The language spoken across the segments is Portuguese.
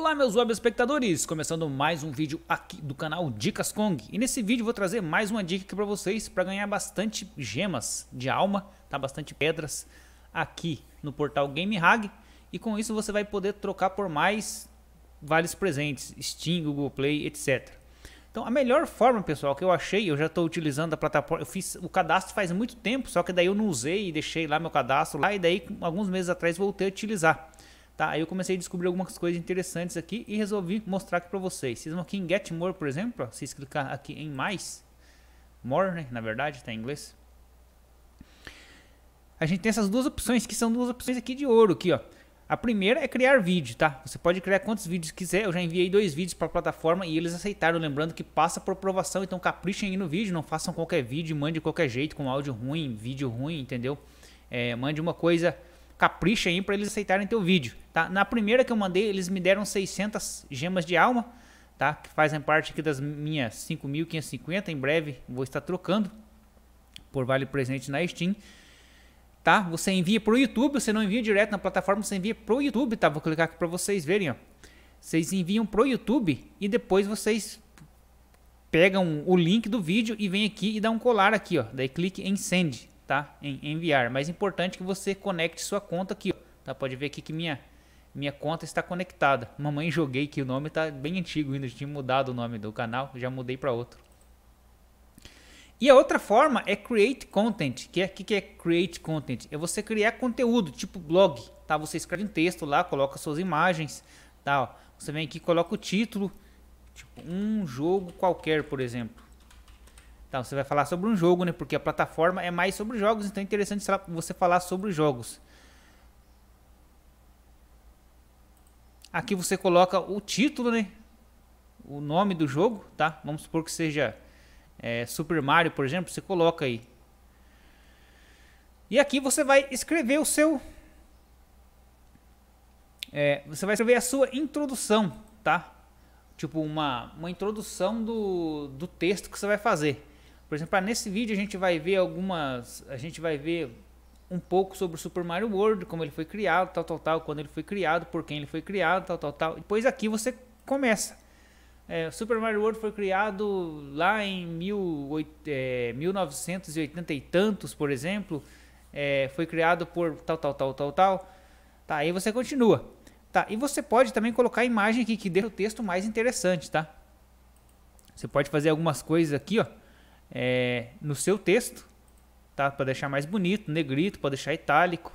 Olá meus web espectadores, começando mais um vídeo aqui do canal Dicas Kong. E nesse vídeo vou trazer mais uma dica aqui para vocês para ganhar bastante gemas de alma, tá bastante pedras aqui no portal GameHag. E com isso você vai poder trocar por mais vários presentes, Steam, Google Play, etc. Então a melhor forma, pessoal, que eu achei, eu já estou utilizando a plataforma, eu fiz o cadastro faz muito tempo, só que daí eu não usei e deixei lá meu cadastro lá e daí alguns meses atrás voltei a utilizar. Tá, aí eu comecei a descobrir algumas coisas interessantes aqui e resolvi mostrar aqui para vocês. Vocês vão aqui em Get More, por exemplo, se vocês clicar aqui em mais, More, né, na verdade, tá em inglês. A gente tem essas duas opções, que são duas opções aqui de ouro, aqui, ó. A primeira é criar vídeo, tá? Você pode criar quantos vídeos quiser. Eu já enviei dois vídeos para a plataforma e eles aceitaram. Lembrando que passa por aprovação, então caprichem aí no vídeo. Não façam qualquer vídeo, mande de qualquer jeito, com áudio ruim, vídeo ruim, entendeu? É, mande uma coisa capricha aí para eles aceitarem teu vídeo, tá? Na primeira que eu mandei, eles me deram 600 gemas de alma, tá? Que fazem parte aqui das minhas 5.550, em breve vou estar trocando por vale presente na Steam. Tá? Você envia pro YouTube, você não envia direto na plataforma, você envia pro YouTube, tá? Vou clicar aqui para vocês verem, ó. Vocês enviam pro YouTube e depois vocês pegam o link do vídeo e vem aqui e dá um colar aqui, ó. Daí clique em send, tá? Em enviar. Mas é importante que você conecte sua conta aqui, tá? Pode ver aqui que minha minha conta está conectada. Mamãe joguei que o nome tá bem antigo ainda, tinha mudado o nome do canal, já mudei para outro. E a outra forma é create content, que é que que é create content? É você criar conteúdo, tipo blog, tá? Você escreve um texto lá, coloca suas imagens, tá? Você vem aqui, coloca o título, tipo um jogo qualquer, por exemplo. Então, você vai falar sobre um jogo, né? Porque a plataforma é mais sobre jogos, então é interessante você falar sobre jogos. Aqui você coloca o título, né? O nome do jogo, tá? Vamos supor que seja é, Super Mario, por exemplo, você coloca aí. E aqui você vai escrever o seu... É, você vai escrever a sua introdução, tá? Tipo, uma, uma introdução do, do texto que você vai fazer. Por exemplo, ah, nesse vídeo a gente vai ver algumas, a gente vai ver um pouco sobre o Super Mario World, como ele foi criado, tal, tal, tal, quando ele foi criado, por quem ele foi criado, tal, tal, tal. Depois aqui você começa. É, Super Mario World foi criado lá em mil, é, 1980 e tantos, por exemplo. É, foi criado por tal, tal, tal, tal, tal. Tá, aí você continua. Tá, e você pode também colocar a imagem aqui que deixa o texto mais interessante, tá? Você pode fazer algumas coisas aqui, ó é, no seu texto, tá? Para deixar mais bonito, negrito, para deixar itálico.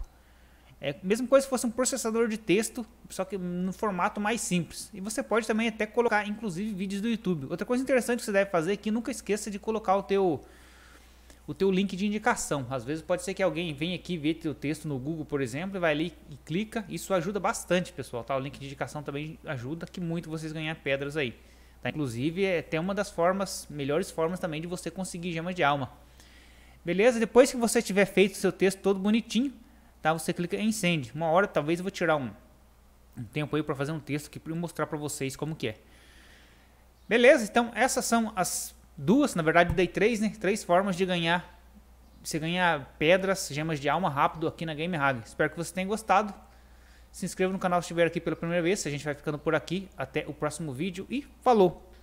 É a mesma coisa se fosse um processador de texto, só que no formato mais simples. E você pode também até colocar, inclusive, vídeos do YouTube. Outra coisa interessante que você deve fazer é que nunca esqueça de colocar o teu o teu link de indicação. Às vezes pode ser que alguém venha aqui ver teu texto no Google, por exemplo, e vai ali e clica. Isso ajuda bastante, pessoal. Tá? O link de indicação também ajuda, que muito vocês ganhar pedras aí. Tá? Inclusive, é até uma das formas, melhores formas também de você conseguir gemas de alma. Beleza? Depois que você tiver feito o seu texto todo bonitinho, tá? Você clica em send. Uma hora, talvez eu vou tirar um, um tempo aí para fazer um texto aqui para mostrar para vocês como que é. Beleza? Então, essas são as duas, na verdade, dei três, né? Três formas de ganhar você ganhar pedras, gemas de alma rápido aqui na Game Hack. Espero que você tenha gostado. Se inscreva no canal se estiver aqui pela primeira vez. A gente vai ficando por aqui. Até o próximo vídeo e falou!